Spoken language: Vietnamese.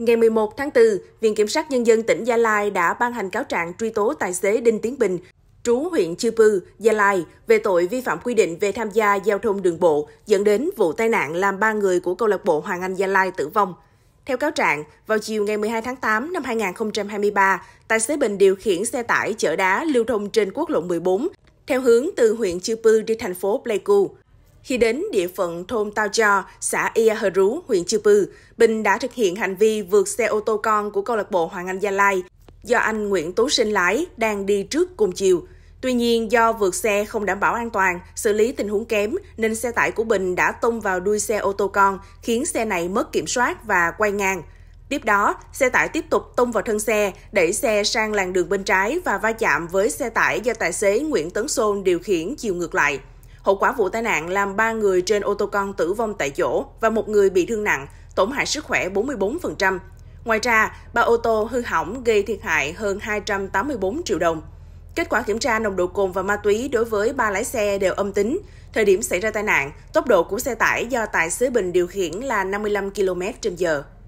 Ngày 11 tháng 4, Viện Kiểm sát Nhân dân tỉnh Gia Lai đã ban hành cáo trạng truy tố tài xế Đinh Tiến Bình, trú huyện Chư Pư, Gia Lai, về tội vi phạm quy định về tham gia giao thông đường bộ, dẫn đến vụ tai nạn làm ba người của câu lạc bộ Hoàng Anh Gia Lai tử vong. Theo cáo trạng, vào chiều ngày 12 tháng 8 năm 2023, tài xế Bình điều khiển xe tải chở đá lưu thông trên quốc lộ 14 theo hướng từ huyện Chư Pư đi thành phố Pleiku. Khi đến địa phận thôn Tao Cho, xã Ia Hờ Rú, huyện Chư Pư, Bình đã thực hiện hành vi vượt xe ô tô con của câu lạc bộ Hoàng Anh Gia Lai do anh Nguyễn Tú Sinh lái đang đi trước cùng chiều. Tuy nhiên, do vượt xe không đảm bảo an toàn, xử lý tình huống kém, nên xe tải của Bình đã tông vào đuôi xe ô tô con, khiến xe này mất kiểm soát và quay ngang. Tiếp đó, xe tải tiếp tục tông vào thân xe, đẩy xe sang làn đường bên trái và va chạm với xe tải do tài xế Nguyễn Tấn Sôn điều khiển chiều ngược lại. Hậu quả vụ tai nạn làm 3 người trên ô tô con tử vong tại chỗ và một người bị thương nặng, tổn hại sức khỏe 44%. Ngoài ra, ba ô tô hư hỏng gây thiệt hại hơn 284 triệu đồng. Kết quả kiểm tra nồng độ cồn và ma túy đối với ba lái xe đều âm tính. Thời điểm xảy ra tai nạn, tốc độ của xe tải do tài xế Bình điều khiển là 55 km/h.